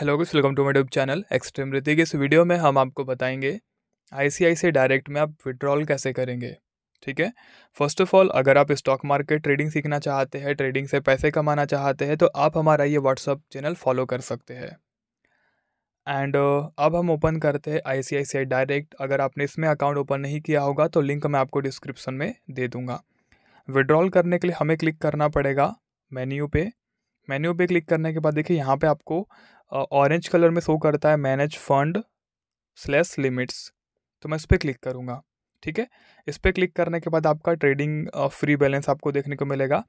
hello guys welcome to my tube channel extreme के इस video में हम आपको बताएंगे आईसीआईसीआई डायरेक्ट में आप विड्रॉल कैसे करेंगे ठीक है फर्स्ट ऑफ ऑल अगर आप स्टॉक मार्केट ट्रेडिंग सीखना चाहते हैं ट्रेडिंग से पैसे कमाना चाहते हैं तो आप हमारा ये व्हाट्सअप चैनल फॉलो कर सकते हैं एंड uh, अब हम ओपन करते हैं आई डायरेक्ट अगर आपने इसमें अकाउंट ओपन नहीं किया होगा तो लिंक मैं आपको डिस्क्रिप्सन में दे दूँगा विड्रॉल करने के लिए हमें क्लिक करना पड़ेगा मेन्यू पे मेन्यू पे क्लिक करने के बाद देखिए यहाँ पे आपको ऑरेंज कलर में शो करता है मैनेज फंड स्लैश लिमिट्स तो मैं इस पर क्लिक करूँगा ठीक है इस पर क्लिक करने के बाद आपका ट्रेडिंग फ्री बैलेंस आपको देखने को मिलेगा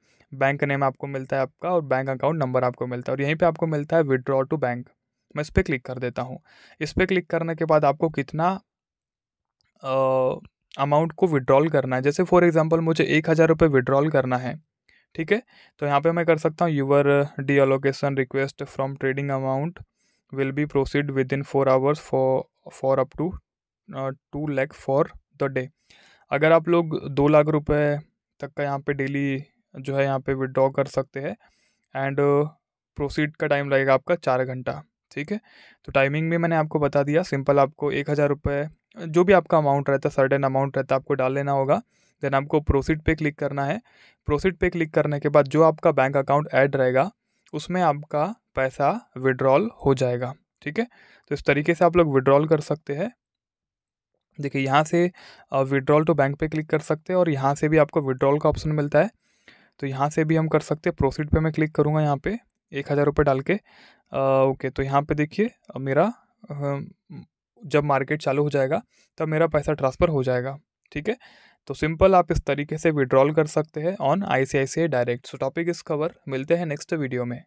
बैंक नेम आपको मिलता है आपका और बैंक अकाउंट नंबर आपको मिलता है और यहीं पे आपको मिलता है विदड्रॉ टू बैंक मैं इस पर क्लिक कर देता हूँ इस पर क्लिक करने के बाद आपको कितना अमाउंट को विड्रॉल करना है जैसे फॉर एग्ज़ाम्पल मुझे एक हज़ार रुपये विड्रॉल करना है ठीक है तो यहाँ पे मैं कर सकता हूँ your deallocation request from trading amount will be proceed within four hours for for up to two lakh for the day अगर आप लोग दो लाख रुपए तक का यहाँ पे डेली जो है यहाँ पे विदड्रॉ कर सकते हैं एंड प्रोसीड uh, का टाइम लगेगा आपका चार घंटा ठीक है तो टाइमिंग भी मैंने आपको बता दिया सिंपल आपको एक हज़ार रुपये जो भी आपका अमाउंट रहता है सर्टेन अमाउंट रहता है आपको डाल लेना होगा देन आपको प्रोसीड पे क्लिक करना है प्रोसीड पे क्लिक करने के बाद जो आपका बैंक अकाउंट ऐड रहेगा उसमें आपका पैसा विड्रॉल हो जाएगा ठीक है तो इस तरीके से आप लोग विड्रॉल कर सकते हैं देखिए यहाँ से विड्रॉल टू बैंक पे क्लिक कर सकते हैं और यहाँ से भी आपको विड्रॉल का ऑप्शन मिलता है तो यहाँ से भी हम कर सकते हैं प्रोसीड पे मैं क्लिक करूँगा यहाँ पे एक हज़ार रुपये डाल के आ, ओके तो यहाँ पे देखिए मेरा जब मार्केट चालू हो जाएगा तब मेरा पैसा ट्रांसफ़र हो जाएगा ठीक है तो सिंपल आप इस तरीके से विड्रॉल कर सकते हैं on I C I C I direct so topic इस कवर मिलते हैं नेक्स्ट वीडियो में